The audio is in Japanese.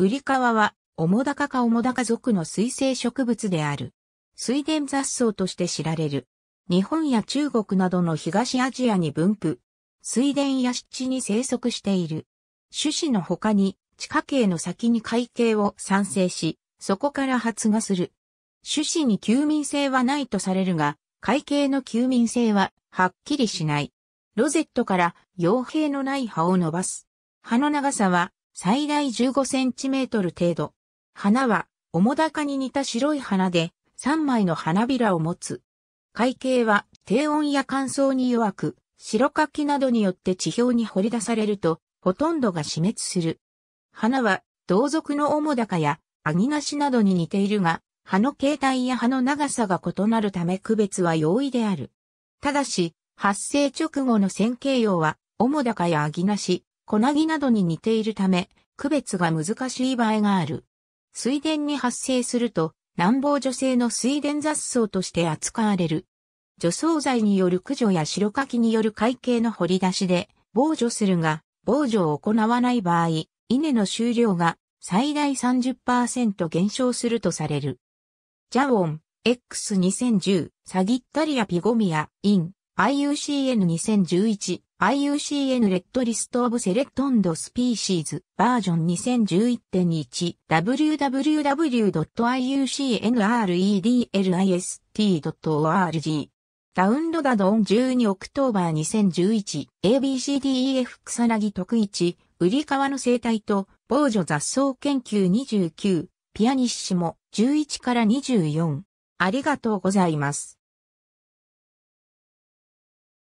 ウリカワは、オモダカかオモダカ属の水生植物である。水田雑草として知られる。日本や中国などの東アジアに分布。水田や湿地に生息している。種子の他に、地下茎の先に海茎を産生し、そこから発芽する。種子に休眠性はないとされるが、海茎の休眠性ははっきりしない。ロゼットから傭兵のない葉を伸ばす。葉の長さは最大15センチメートル程度。花は、だ高に似た白い花で、3枚の花びらを持つ。海景は、低温や乾燥に弱く、白柿などによって地表に掘り出されると、ほとんどが死滅する。花は、同族の主高や、アギナシなどに似ているが、葉の形態や葉の長さが異なるため区別は容易である。ただし、発生直後の線形葉は、主高やアギナシ、小なぎなどに似ているため、区別が難しい場合がある。水田に発生すると、南方女性の水田雑草として扱われる。除草剤による駆除や白柿きによる会計の掘り出しで防除するが、防除を行わない場合、稲の収量が最大30%減少するとされる。ジャオン、X2010、サギッタリアピゴミア、イン、IUCN2011、IUCN レッドリストオブセレクトンドスピーシーズバージョン 2011.1www.iucnredlist.org ダウンロードン12オクトーバー 2011ABCDEF 草薙徳一、売りワの生態と防除雑草研究29、ピアニッシモ11から24。ありがとうございます。